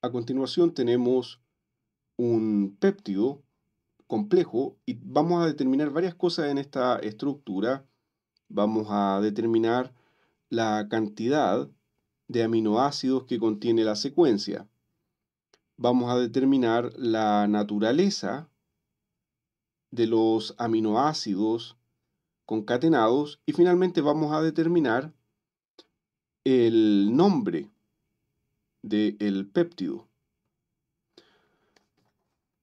A continuación tenemos un péptido complejo y vamos a determinar varias cosas en esta estructura. Vamos a determinar la cantidad de aminoácidos que contiene la secuencia. Vamos a determinar la naturaleza de los aminoácidos concatenados y finalmente vamos a determinar el nombre del péptido.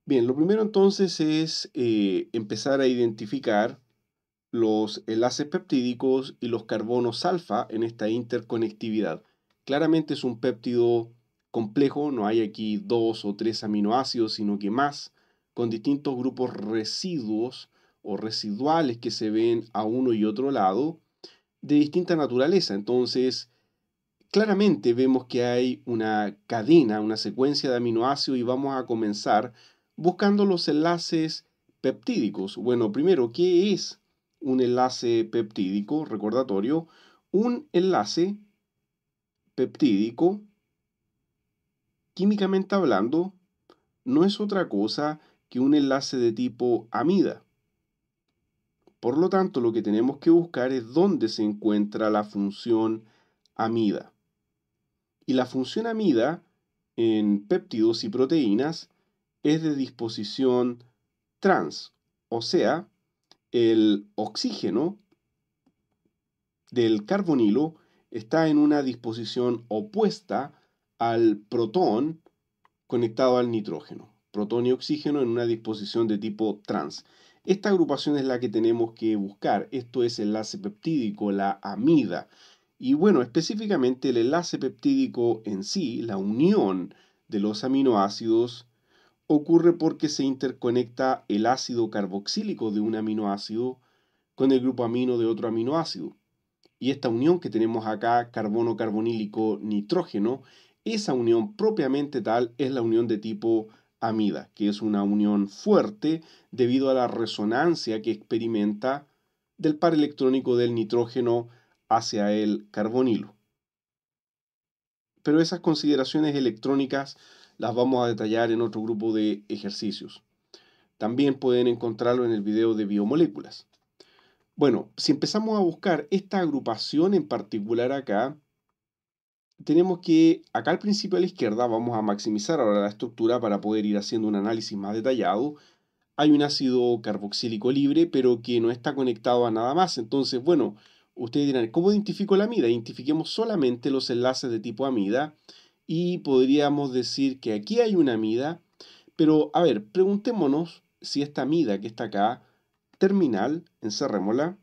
Bien, lo primero entonces es eh, empezar a identificar los enlaces peptídicos y los carbonos alfa en esta interconectividad. Claramente es un péptido complejo, no hay aquí dos o tres aminoácidos, sino que más, con distintos grupos residuos o residuales que se ven a uno y otro lado de distinta naturaleza. Entonces, claramente vemos que hay una cadena, una secuencia de aminoácidos y vamos a comenzar buscando los enlaces peptídicos. Bueno, primero, ¿qué es un enlace peptídico? Recordatorio, un enlace peptídico, químicamente hablando, no es otra cosa que un enlace de tipo amida. Por lo tanto, lo que tenemos que buscar es dónde se encuentra la función amida. Y la función amida en péptidos y proteínas es de disposición trans, o sea, el oxígeno del carbonilo está en una disposición opuesta al protón conectado al nitrógeno. Protón y oxígeno en una disposición de tipo trans. Esta agrupación es la que tenemos que buscar. Esto es el enlace peptídico, la amida. Y bueno, específicamente el enlace peptídico en sí, la unión de los aminoácidos, ocurre porque se interconecta el ácido carboxílico de un aminoácido con el grupo amino de otro aminoácido. Y esta unión que tenemos acá, carbono carbonílico nitrógeno, esa unión propiamente tal es la unión de tipo amida, que es una unión fuerte debido a la resonancia que experimenta del par electrónico del nitrógeno hacia el carbonilo. Pero esas consideraciones electrónicas las vamos a detallar en otro grupo de ejercicios. También pueden encontrarlo en el video de biomoléculas. Bueno, si empezamos a buscar esta agrupación en particular acá, tenemos que acá al principio a la izquierda vamos a maximizar ahora la estructura para poder ir haciendo un análisis más detallado. Hay un ácido carboxílico libre, pero que no está conectado a nada más. Entonces, bueno, Ustedes dirán, ¿cómo identifico la amida? Identifiquemos solamente los enlaces de tipo amida y podríamos decir que aquí hay una amida, pero a ver, preguntémonos si esta amida que está acá, terminal, encerrémosla,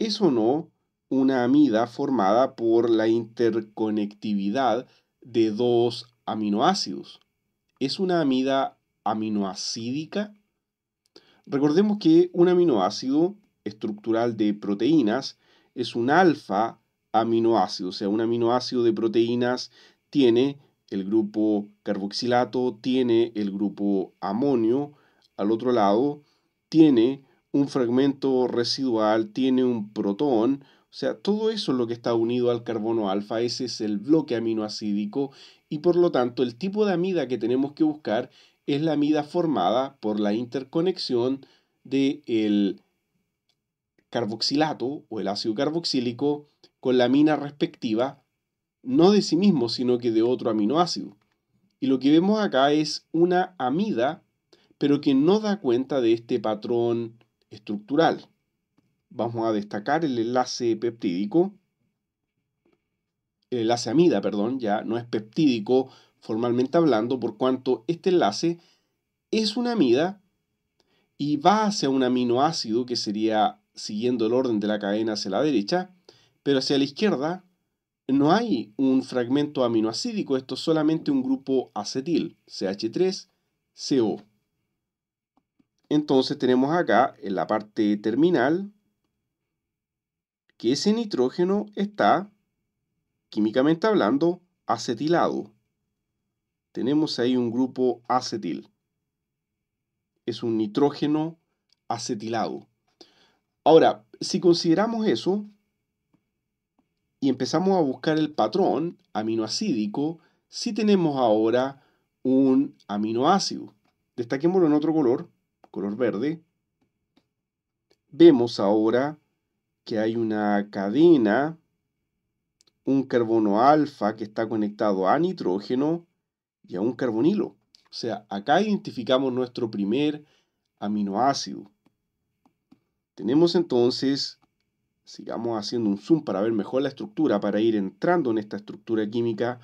es o no una amida formada por la interconectividad de dos aminoácidos. ¿Es una amida aminoacídica? Recordemos que un aminoácido estructural de proteínas es un alfa aminoácido, o sea, un aminoácido de proteínas tiene el grupo carboxilato, tiene el grupo amonio, al otro lado tiene un fragmento residual, tiene un protón, o sea, todo eso es lo que está unido al carbono alfa, ese es el bloque aminoacídico y por lo tanto el tipo de amida que tenemos que buscar es la amida formada por la interconexión del de carboxilato o el ácido carboxílico con la amina respectiva, no de sí mismo, sino que de otro aminoácido. Y lo que vemos acá es una amida, pero que no da cuenta de este patrón estructural. Vamos a destacar el enlace peptídico, el enlace amida, perdón, ya no es peptídico formalmente hablando, por cuanto este enlace es una amida y va hacia un aminoácido que sería siguiendo el orden de la cadena hacia la derecha, pero hacia la izquierda no hay un fragmento aminoacídico, esto es solamente un grupo acetil, CH3CO. Entonces tenemos acá en la parte terminal que ese nitrógeno está, químicamente hablando, acetilado. Tenemos ahí un grupo acetil. Es un nitrógeno acetilado. Ahora, si consideramos eso y empezamos a buscar el patrón aminoacídico, si tenemos ahora un aminoácido. Destaquémoslo en otro color, color verde. Vemos ahora que hay una cadena, un carbono alfa que está conectado a nitrógeno y a un carbonilo. O sea, acá identificamos nuestro primer aminoácido. Tenemos entonces, sigamos haciendo un zoom para ver mejor la estructura, para ir entrando en esta estructura química,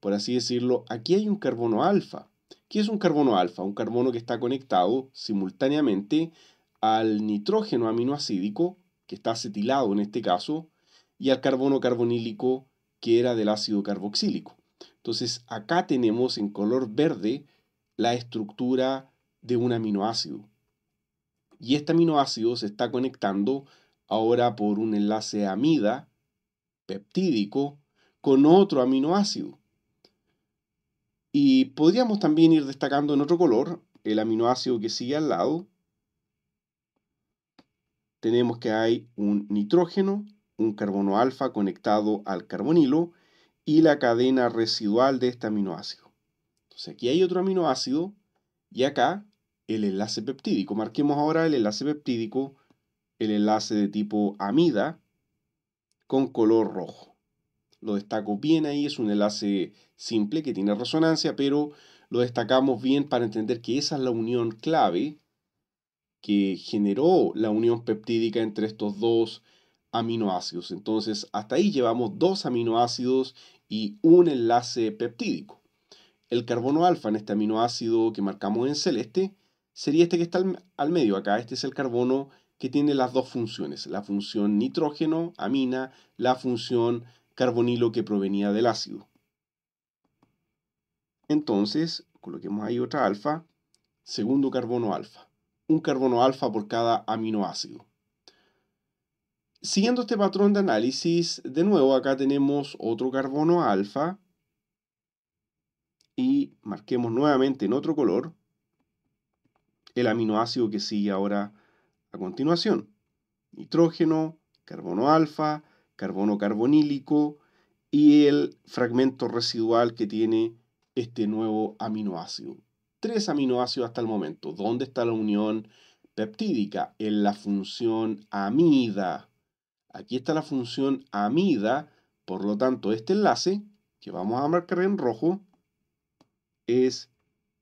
por así decirlo, aquí hay un carbono alfa. ¿Qué es un carbono alfa? Un carbono que está conectado simultáneamente al nitrógeno aminoacídico, que está acetilado en este caso, y al carbono carbonílico que era del ácido carboxílico. Entonces acá tenemos en color verde la estructura de un aminoácido. Y este aminoácido se está conectando ahora por un enlace amida peptídico con otro aminoácido. Y podríamos también ir destacando en otro color el aminoácido que sigue al lado. Tenemos que hay un nitrógeno, un carbono alfa conectado al carbonilo y la cadena residual de este aminoácido. Entonces aquí hay otro aminoácido y acá el enlace peptídico. Marquemos ahora el enlace peptídico, el enlace de tipo amida, con color rojo. Lo destaco bien ahí, es un enlace simple que tiene resonancia, pero lo destacamos bien para entender que esa es la unión clave que generó la unión peptídica entre estos dos aminoácidos. Entonces, hasta ahí llevamos dos aminoácidos y un enlace peptídico. El carbono alfa en este aminoácido que marcamos en celeste sería este que está al, medio acá. Este es el carbono que tiene las dos funciones, la función nitrógeno, amina, la función carbonilo que provenía del ácido. Entonces, coloquemos ahí otra alfa, segundo carbono alfa. Un carbono alfa por cada aminoácido. Siguiendo este patrón de análisis, de nuevo acá tenemos otro carbono alfa y marquemos nuevamente en otro color el aminoácido que sigue ahora a continuación. Nitrógeno, carbono alfa, carbono carbonílico y el fragmento residual que tiene este nuevo aminoácido. Tres aminoácidos hasta el momento. ¿Dónde está la unión peptídica? En la función amida. Aquí está la función amida, por lo tanto este enlace, que vamos a marcar en rojo, es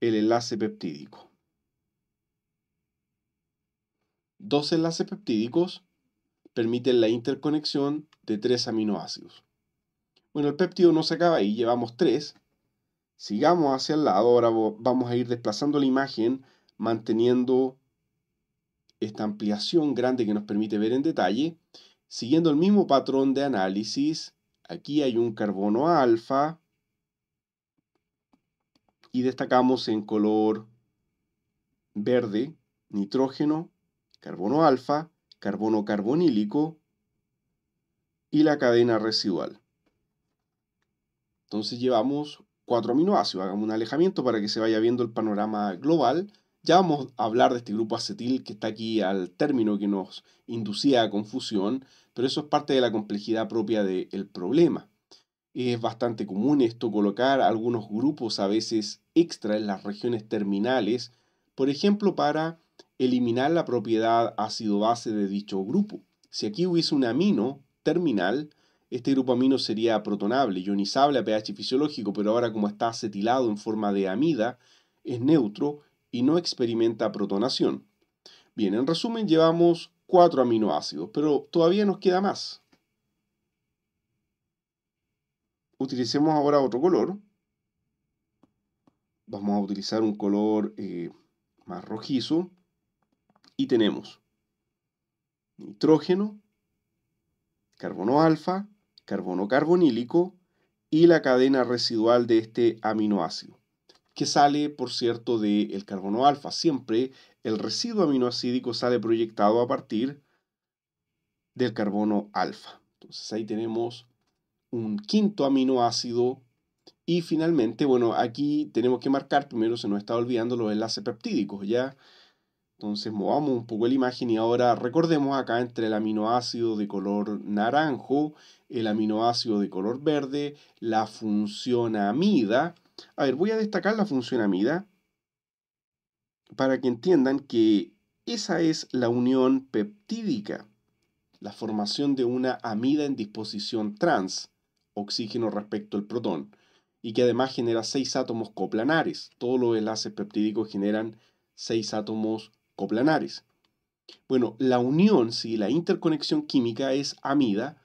el enlace peptídico. Dos enlaces peptídicos permiten la interconexión de tres aminoácidos. Bueno, el péptido no se acaba ahí, llevamos tres. Sigamos hacia el lado, ahora vamos a ir desplazando la imagen, manteniendo esta ampliación grande que nos permite ver en detalle. Siguiendo el mismo patrón de análisis, aquí hay un carbono alfa y destacamos en color verde nitrógeno carbono alfa, carbono carbonílico y la cadena residual. Entonces llevamos cuatro aminoácidos. Hagamos un alejamiento para que se vaya viendo el panorama global. Ya vamos a hablar de este grupo acetil que está aquí al término que nos inducía a confusión, pero eso es parte de la complejidad propia del problema. Es bastante común esto colocar algunos grupos a veces extra en las regiones terminales, por ejemplo para eliminar la propiedad ácido base de dicho grupo. Si aquí hubiese un amino terminal, este grupo amino sería protonable, ionizable a pH fisiológico, pero ahora como está acetilado en forma de amida, es neutro y no experimenta protonación. Bien, en resumen llevamos cuatro aminoácidos, pero todavía nos queda más. Utilicemos ahora otro color. Vamos a utilizar un color eh, más rojizo y tenemos nitrógeno, carbono alfa, carbono carbonílico y la cadena residual de este aminoácido, que sale, por cierto, del carbono alfa. Siempre el residuo aminoacídico sale proyectado a partir del carbono alfa. Entonces ahí tenemos un quinto aminoácido y finalmente, bueno, aquí tenemos que marcar, primero se nos está olvidando los enlaces peptídicos, ya entonces movamos un poco la imagen y ahora recordemos acá entre el aminoácido de color naranjo, el aminoácido de color verde, la función amida. A ver, voy a destacar la función amida para que entiendan que esa es la unión peptídica, la formación de una amida en disposición trans, oxígeno respecto al protón, y que además genera seis átomos coplanares. Todos los enlaces peptídicos generan seis átomos coplanares. Bueno, la unión, si la interconexión química es amida,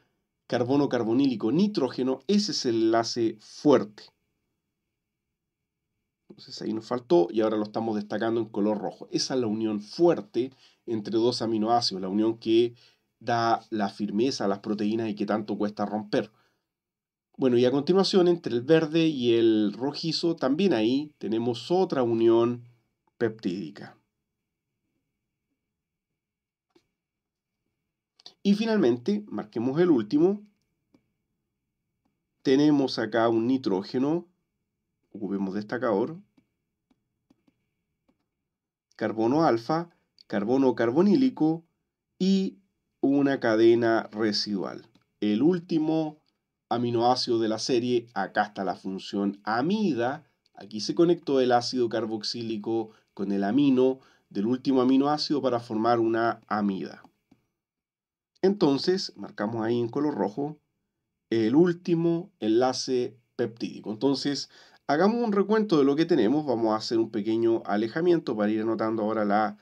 carbono carbonílico, nitrógeno, ese es el enlace fuerte. Entonces ahí nos faltó y ahora lo estamos destacando en color rojo. Esa es la unión fuerte entre dos aminoácidos, la unión que da la firmeza a las proteínas y que tanto cuesta romper. Bueno, y a continuación, entre el verde y el rojizo, también ahí tenemos otra unión peptídica. Y finalmente, marquemos el último, tenemos acá un nitrógeno, ocupemos destacador, carbono alfa, carbono carbonílico y una cadena residual. El último aminoácido de la serie, acá está la función amida, aquí se conectó el ácido carboxílico con el amino del último aminoácido para formar una amida. Entonces, marcamos ahí en color rojo el último enlace peptídico. Entonces, hagamos un recuento de lo que tenemos. Vamos a hacer un pequeño alejamiento para ir anotando ahora la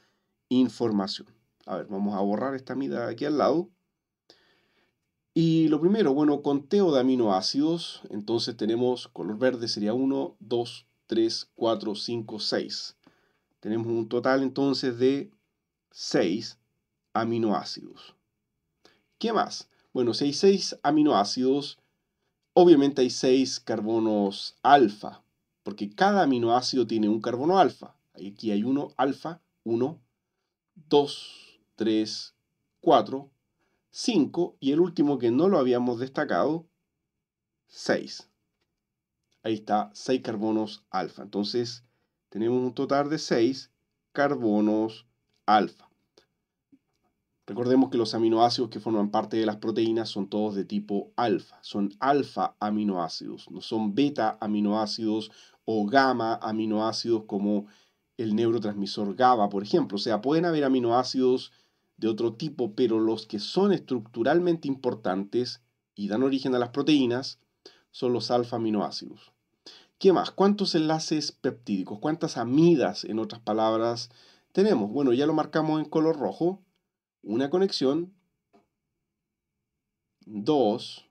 información. A ver, vamos a borrar esta mitad aquí al lado. Y lo primero, bueno, conteo de aminoácidos. Entonces tenemos color verde sería 1, 2, 3, 4, 5, 6. Tenemos un total entonces de 6 aminoácidos. ¿Qué más? Bueno, si hay 6 aminoácidos, obviamente hay 6 carbonos alfa, porque cada aminoácido tiene un carbono alfa. Aquí hay uno alfa, 1, 2, 3, 4, 5 y el último que no lo habíamos destacado, 6. Ahí está, 6 carbonos alfa. Entonces, tenemos un total de 6 carbonos alfa. Recordemos que los aminoácidos que forman parte de las proteínas son todos de tipo alfa, son alfa aminoácidos, no son beta aminoácidos o gamma aminoácidos como el neurotransmisor GABA, por ejemplo. O sea, pueden haber aminoácidos de otro tipo, pero los que son estructuralmente importantes y dan origen a las proteínas son los alfa aminoácidos. ¿Qué más? ¿Cuántos enlaces peptídicos? ¿Cuántas amidas, en otras palabras, tenemos? Bueno, ya lo marcamos en color rojo, una conexión, dos,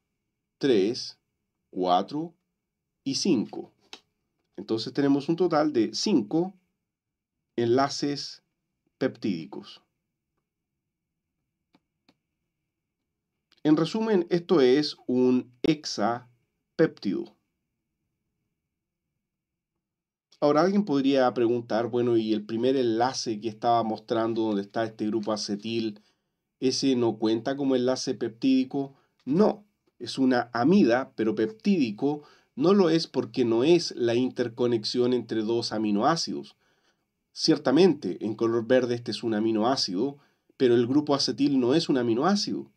tres, cuatro y cinco. Entonces tenemos un total de cinco enlaces peptídicos. En resumen, esto es un hexapeptido. Ahora alguien podría preguntar, bueno, y el primer enlace que estaba mostrando donde está este grupo acetil, ese no cuenta como enlace peptídico. No, es una amida, pero peptídico no lo es porque no es la interconexión entre dos aminoácidos. Ciertamente, en color verde este es un aminoácido, pero el grupo acetil no es un aminoácido.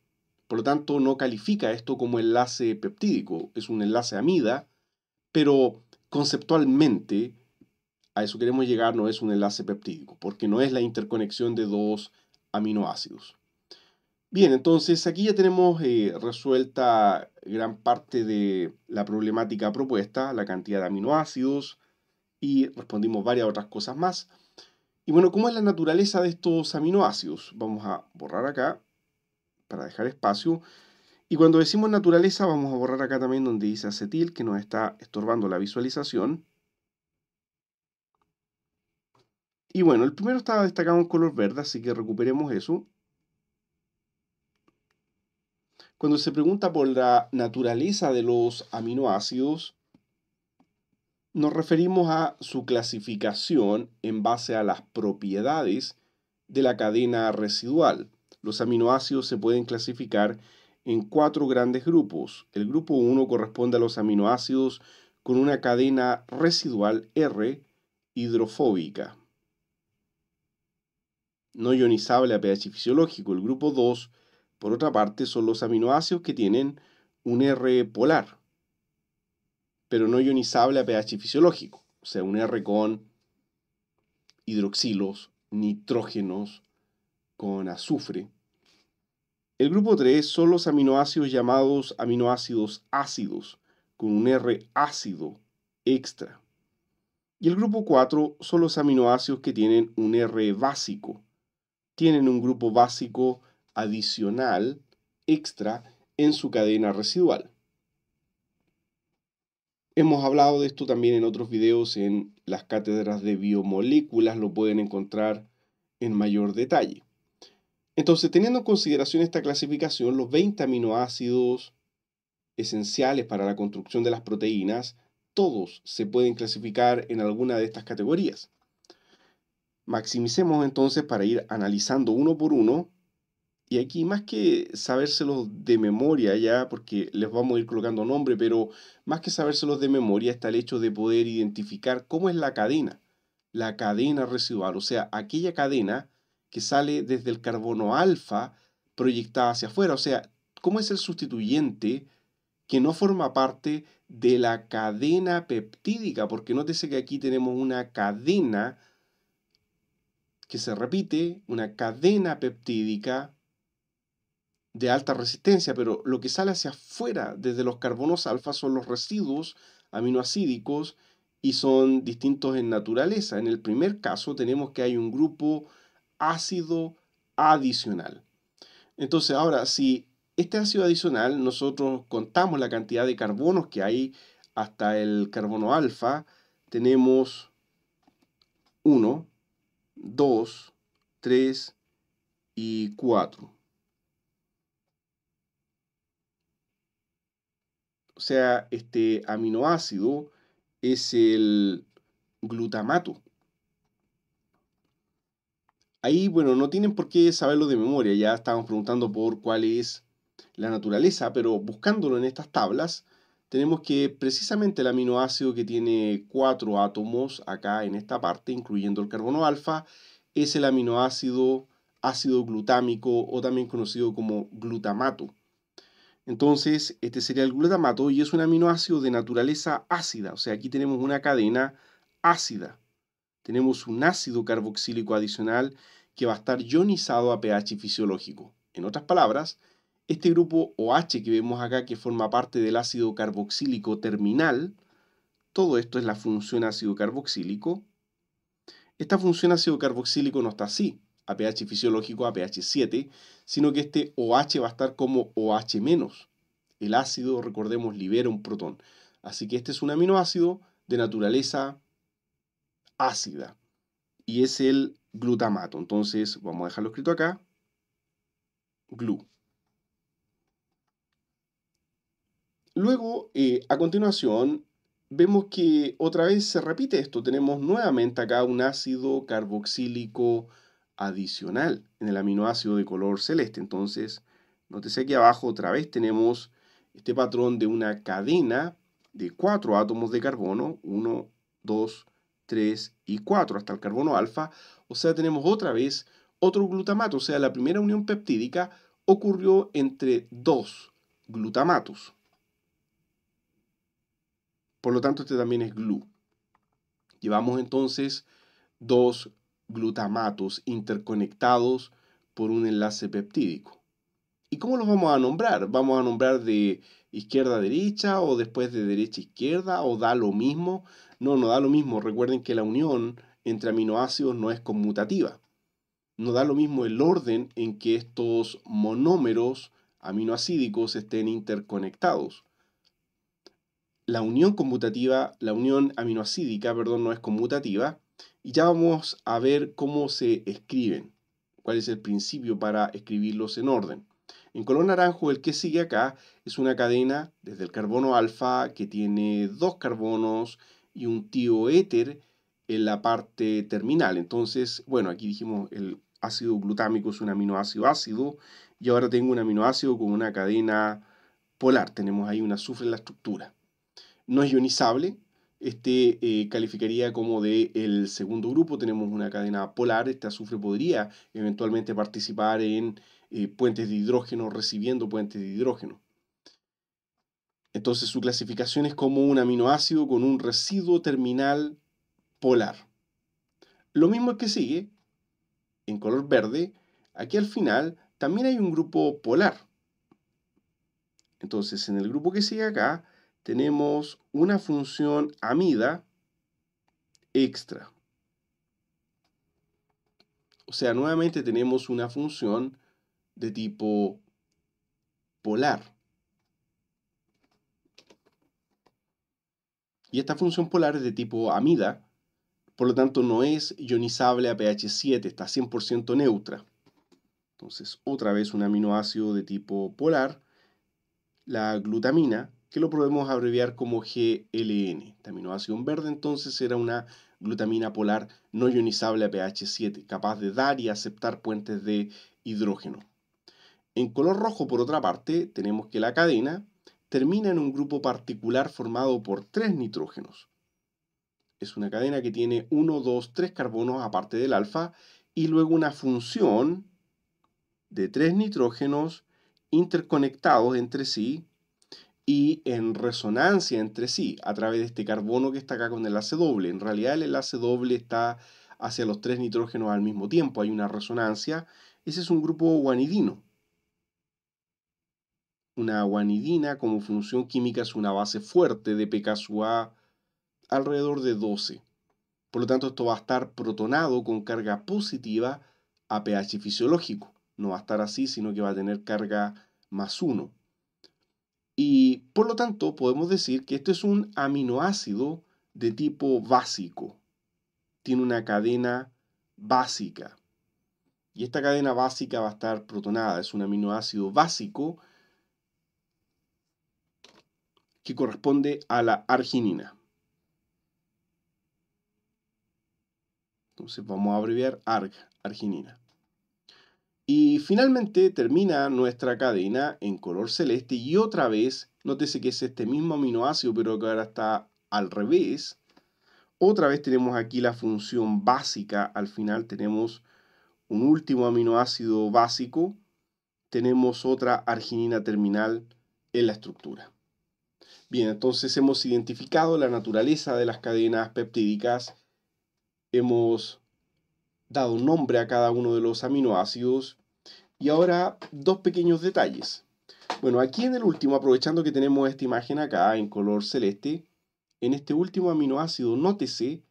Por lo tanto, no califica esto como enlace peptídico, es un enlace amida, pero conceptualmente a eso queremos llegar, no es un enlace peptídico, porque no es la interconexión de dos aminoácidos. Bien, entonces aquí ya tenemos eh, resuelta gran parte de la problemática propuesta, la cantidad de aminoácidos, y respondimos varias otras cosas más. Y bueno, ¿cómo es la naturaleza de estos aminoácidos? Vamos a borrar acá para dejar espacio. Y cuando decimos naturaleza, vamos a borrar acá también donde dice acetil, que nos está estorbando la visualización. Y bueno, el primero estaba destacado en color verde, así que recuperemos eso. Cuando se pregunta por la naturaleza de los aminoácidos, nos referimos a su clasificación en base a las propiedades de la cadena residual. Los aminoácidos se pueden clasificar en cuatro grandes grupos. El grupo 1 corresponde a los aminoácidos con una cadena residual R hidrofóbica no ionizable a pH fisiológico. El grupo 2, por otra parte, son los aminoácidos que tienen un R polar, pero no ionizable a pH fisiológico. O sea, un R con hidroxilos, nitrógenos, con azufre. El grupo 3 son los aminoácidos llamados aminoácidos ácidos, con un R ácido extra. Y el grupo 4 son los aminoácidos que tienen un R básico, tienen un grupo básico adicional, extra, en su cadena residual. Hemos hablado de esto también en otros videos en las cátedras de biomoléculas, lo pueden encontrar en mayor detalle. Entonces, teniendo en consideración esta clasificación, los 20 aminoácidos esenciales para la construcción de las proteínas, todos se pueden clasificar en alguna de estas categorías. Maximicemos entonces para ir analizando uno por uno. Y aquí más que sabérselos de memoria ya, porque les vamos a ir colocando nombre, pero más que sabérselos de memoria está el hecho de poder identificar cómo es la cadena, la cadena residual, o sea, aquella cadena que sale desde el carbono alfa proyectada hacia afuera, o sea, cómo es el sustituyente que no forma parte de la cadena peptídica, porque nótese que aquí tenemos una cadena que se repite, una cadena peptídica de alta resistencia, pero lo que sale hacia afuera desde los carbonos alfa son los residuos aminoacídicos y son distintos en naturaleza. En el primer caso tenemos que hay un grupo ácido adicional. Entonces ahora, si este ácido adicional nosotros contamos la cantidad de carbonos que hay hasta el carbono alfa, tenemos uno... 2, 3 y 4. O sea, este aminoácido es el glutamato. Ahí, bueno, no tienen por qué saberlo de memoria, ya estamos preguntando por cuál es la naturaleza, pero buscándolo en estas tablas, tenemos que precisamente el aminoácido que tiene cuatro átomos acá en esta parte, incluyendo el carbono alfa, es el aminoácido ácido glutámico o también conocido como glutamato. Entonces, este sería el glutamato y es un aminoácido de naturaleza ácida. O sea, aquí tenemos una cadena ácida. Tenemos un ácido carboxílico adicional que va a estar ionizado a pH fisiológico. En otras palabras, este grupo OH que vemos acá que forma parte del ácido carboxílico terminal, todo esto es la función ácido carboxílico. Esta función ácido carboxílico no está así, a pH fisiológico, a pH 7, sino que este OH va a estar como OH-. El ácido, recordemos, libera un protón. Así que este es un aminoácido de naturaleza ácida y es el glutamato. Entonces, vamos a dejarlo escrito acá, glu. Luego, eh, a continuación, vemos que otra vez se repite esto. Tenemos nuevamente acá un ácido carboxílico adicional en el aminoácido de color celeste. Entonces, nótese aquí abajo otra vez tenemos este patrón de una cadena de cuatro átomos de carbono, 1, 2, 3 y 4 hasta el carbono alfa. O sea, tenemos otra vez otro glutamato, o sea, la primera unión peptídica ocurrió entre dos glutamatos. Por lo tanto, este también es GLU. Llevamos entonces dos glutamatos interconectados por un enlace peptídico. ¿Y cómo los vamos a nombrar? ¿Vamos a nombrar de izquierda a derecha o después de derecha a izquierda o da lo mismo? No, no da lo mismo. Recuerden que la unión entre aminoácidos no es conmutativa. No da lo mismo el orden en que estos monómeros aminoácidos estén interconectados la unión conmutativa, la unión aminoacídica, perdón, no es conmutativa, y ya vamos a ver cómo se escriben, cuál es el principio para escribirlos en orden. En color naranjo, el que sigue acá es una cadena desde el carbono alfa que tiene dos carbonos y un tío éter en la parte terminal. Entonces, bueno, aquí dijimos el ácido glutámico es un aminoácido ácido y ahora tengo un aminoácido con una cadena polar. Tenemos ahí un azufre en la estructura no es ionizable. Este eh, calificaría como de el segundo grupo. Tenemos una cadena polar. Este azufre podría eventualmente participar en eh, puentes de hidrógeno, recibiendo puentes de hidrógeno. Entonces su clasificación es como un aminoácido con un residuo terminal polar. Lo mismo es que sigue, en color verde, aquí al final también hay un grupo polar. Entonces en el grupo que sigue acá tenemos una función amida extra. O sea, nuevamente tenemos una función de tipo polar. Y esta función polar es de tipo amida, por lo tanto no es ionizable a pH 7, está 100% neutra. Entonces, otra vez un aminoácido de tipo polar, la glutamina, que lo podemos abreviar como GLN. Esta un verde entonces era una glutamina polar no ionizable a pH 7, capaz de dar y aceptar puentes de hidrógeno. En color rojo, por otra parte, tenemos que la cadena termina en un grupo particular formado por tres nitrógenos. Es una cadena que tiene 1, 2, 3 carbonos aparte del alfa y luego una función de tres nitrógenos interconectados entre sí y en resonancia entre sí a través de este carbono que está acá con el enlace doble. En realidad el enlace doble está hacia los tres nitrógenos al mismo tiempo, hay una resonancia. Ese es un grupo guanidino. Una guanidina como función química es una base fuerte de pKa alrededor de 12. Por lo tanto, esto va a estar protonado con carga positiva a pH fisiológico. No va a estar así, sino que va a tener carga más 1. Y por lo tanto podemos decir que este es un aminoácido de tipo básico. Tiene una cadena básica. Y esta cadena básica va a estar protonada. Es un aminoácido básico que corresponde a la arginina. Entonces vamos a abreviar ARG, arginina. Y finalmente termina nuestra cadena en color celeste y otra vez, nótese que es este mismo aminoácido, pero que ahora está al revés. Otra vez tenemos aquí la función básica, al final tenemos un último aminoácido básico, tenemos otra arginina terminal en la estructura. Bien, entonces hemos identificado la naturaleza de las cadenas peptídicas, hemos dado un nombre a cada uno de los aminoácidos. Y ahora dos pequeños detalles. Bueno, aquí en el último, aprovechando que tenemos esta imagen acá en color celeste, en este último aminoácido, nótese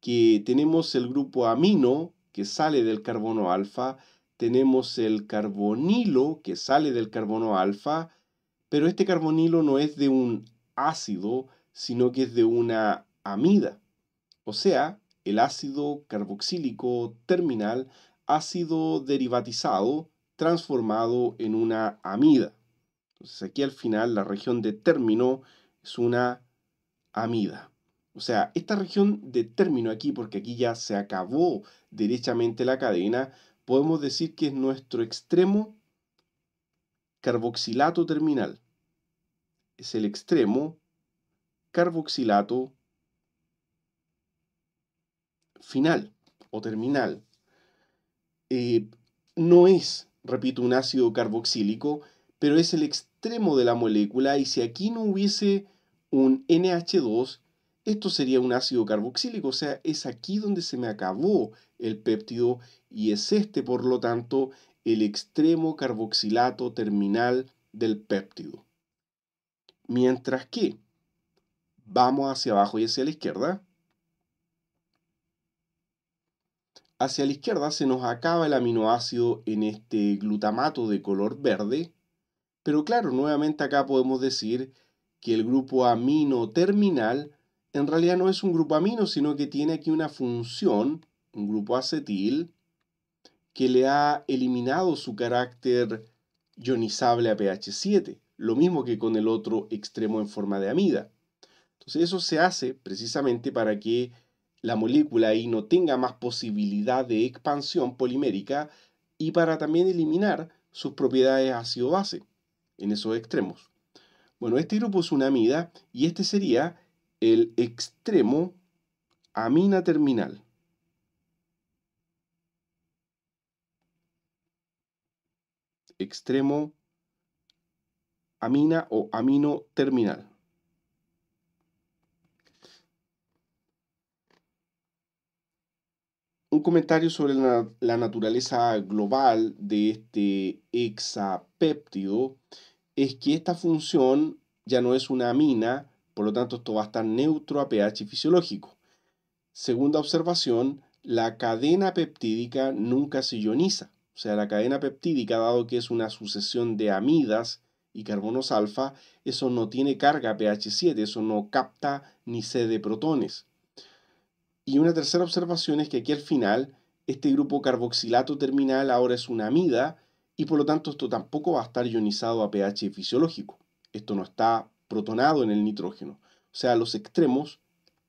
que tenemos el grupo amino que sale del carbono alfa, tenemos el carbonilo que sale del carbono alfa, pero este carbonilo no es de un ácido, sino que es de una amida. O sea, el ácido carboxílico terminal ha sido derivatizado, transformado en una amida. Entonces aquí al final la región de término es una amida. O sea, esta región de término aquí, porque aquí ya se acabó derechamente la cadena, podemos decir que es nuestro extremo carboxilato terminal. Es el extremo carboxilato final o terminal. Eh, no es, repito, un ácido carboxílico, pero es el extremo de la molécula y si aquí no hubiese un NH2, esto sería un ácido carboxílico, o sea, es aquí donde se me acabó el péptido y es este, por lo tanto, el extremo carboxilato terminal del péptido. Mientras que vamos hacia abajo y hacia la izquierda, hacia la izquierda se nos acaba el aminoácido en este glutamato de color verde, pero claro, nuevamente acá podemos decir que el grupo amino terminal en realidad no es un grupo amino, sino que tiene aquí una función, un grupo acetil, que le ha eliminado su carácter ionizable a pH 7, lo mismo que con el otro extremo en forma de amida. Entonces eso se hace precisamente para que la molécula y no tenga más posibilidad de expansión polimérica y para también eliminar sus propiedades ácido-base en esos extremos. Bueno, este grupo es una amida y este sería el extremo amina terminal. Extremo amina o amino terminal. un comentario sobre la, naturaleza global de este hexapéptido es que esta función ya no es una amina, por lo tanto esto va a estar neutro a pH fisiológico. Segunda observación, la cadena peptídica nunca se ioniza. O sea, la cadena peptídica, dado que es una sucesión de amidas y carbonos alfa, eso no tiene carga pH7, eso no capta ni cede protones. Y una tercera observación es que aquí al final, este grupo carboxilato terminal ahora es una amida y por lo tanto esto tampoco va a estar ionizado a pH fisiológico. Esto no está protonado en el nitrógeno. O sea, los extremos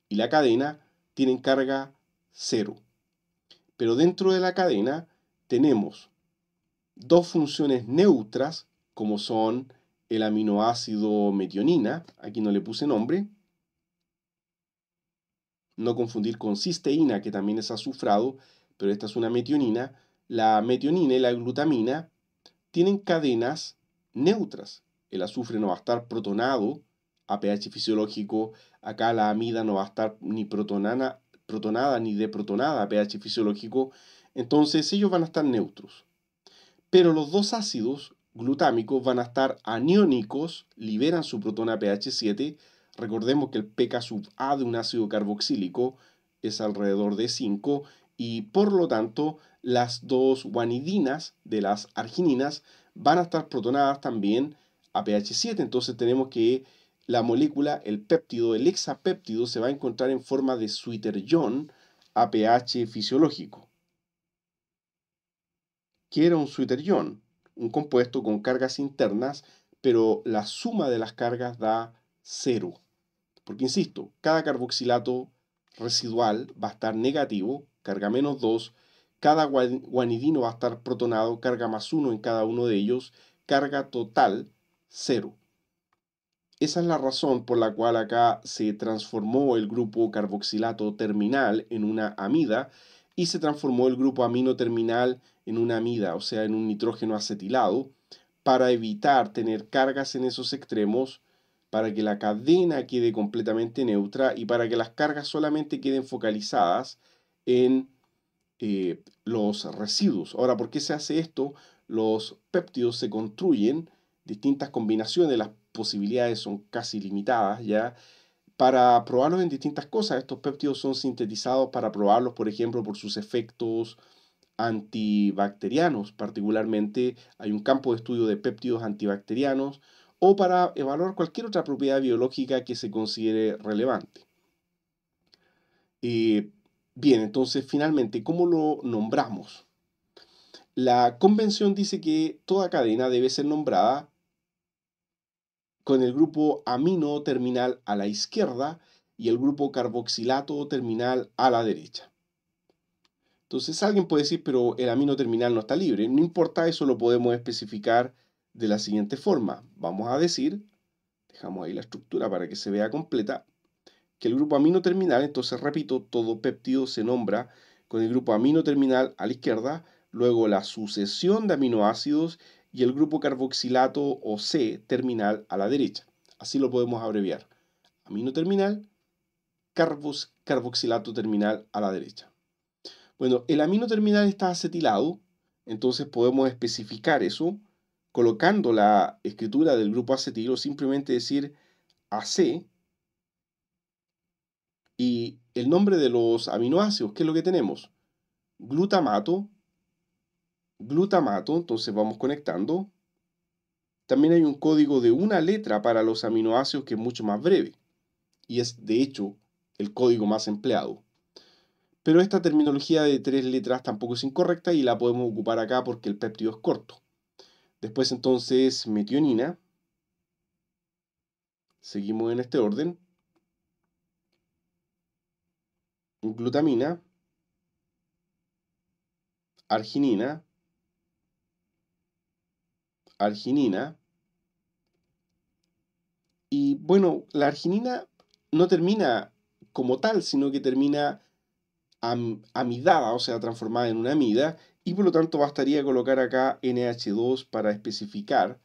y la cadena tienen carga cero. Pero dentro de la cadena tenemos dos funciones neutras, como son el aminoácido metionina, aquí no le puse nombre, no confundir con cisteína, que también es azufrado, pero esta es una metionina. La metionina y la glutamina tienen cadenas neutras. El azufre no va a estar protonado a pH fisiológico. Acá la amida no va a estar ni protonada ni deprotonada a pH fisiológico. Entonces ellos van a estar neutros. Pero los dos ácidos glutámicos van a estar aniónicos, liberan su protona pH 7 Recordemos que el pKa sub A de un ácido carboxílico es alrededor de 5 y por lo tanto las dos guanidinas de las argininas van a estar protonadas también a pH 7. Entonces tenemos que la molécula, el péptido, el hexapéptido, se va a encontrar en forma de suiterión a pH fisiológico. ¿Qué era un suiterión? Un compuesto con cargas internas, pero la suma de las cargas da cero. Porque, insisto, cada carboxilato residual va a estar negativo, carga menos 2, cada guanidino va a estar protonado, carga más 1 en cada uno de ellos, carga total 0. Esa es la razón por la cual acá se transformó el grupo carboxilato terminal en una amida y se transformó el grupo amino terminal en una amida, o sea, en un nitrógeno acetilado, para evitar tener cargas en esos extremos para que la cadena quede completamente neutra y para que las cargas solamente queden focalizadas en eh, los residuos. Ahora, ¿por qué se hace esto? Los péptidos se construyen, distintas combinaciones, las posibilidades son casi limitadas ya. Para probarlos en distintas cosas, estos péptidos son sintetizados para probarlos, por ejemplo, por sus efectos antibacterianos. Particularmente hay un campo de estudio de péptidos antibacterianos o para evaluar cualquier otra propiedad biológica que se considere relevante. bien, entonces finalmente, ¿cómo lo nombramos? La convención dice que toda cadena debe ser nombrada con el grupo amino terminal a la izquierda y el grupo carboxilato terminal a la derecha. Entonces alguien puede decir, pero el amino terminal no está libre. No importa, eso lo podemos especificar de la siguiente forma. Vamos a decir, dejamos ahí la estructura para que se vea completa, que el grupo amino terminal, entonces repito, todo péptido se nombra con el grupo amino terminal a la izquierda, luego la sucesión de aminoácidos y el grupo carboxilato o C terminal a la derecha. Así lo podemos abreviar. Amino terminal, carboxilato terminal a la derecha. Bueno, el amino terminal está acetilado, entonces podemos especificar eso colocando la escritura del grupo acetilo, simplemente decir AC y el nombre de los aminoácidos, ¿qué es lo que tenemos? Glutamato, glutamato, entonces vamos conectando. También hay un código de una letra para los aminoácidos que es mucho más breve y es de hecho el código más empleado. Pero esta terminología de tres letras tampoco es incorrecta y la podemos ocupar acá porque el péptido es corto. Después entonces metionina. Seguimos en este orden. Glutamina. Arginina. Arginina. Y bueno, la arginina no termina como tal, sino que termina amidada, o sea, transformada en una amida, y por lo tanto bastaría colocar acá NH2 para especificar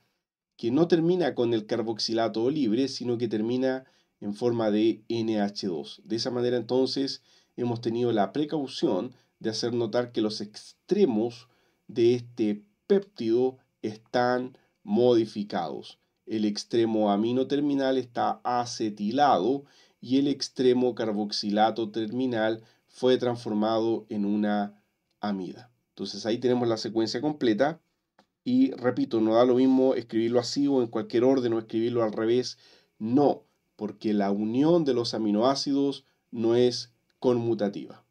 que no termina con el carboxilato libre, sino que termina en forma de NH2. De esa manera entonces hemos tenido la precaución de hacer notar que los extremos de este péptido están modificados. El extremo amino terminal está acetilado y el extremo carboxilato terminal fue transformado en una amida. Entonces ahí tenemos la secuencia completa. Y repito, no da lo mismo escribirlo así o en cualquier orden o escribirlo al revés. No, porque la unión de los aminoácidos no es conmutativa.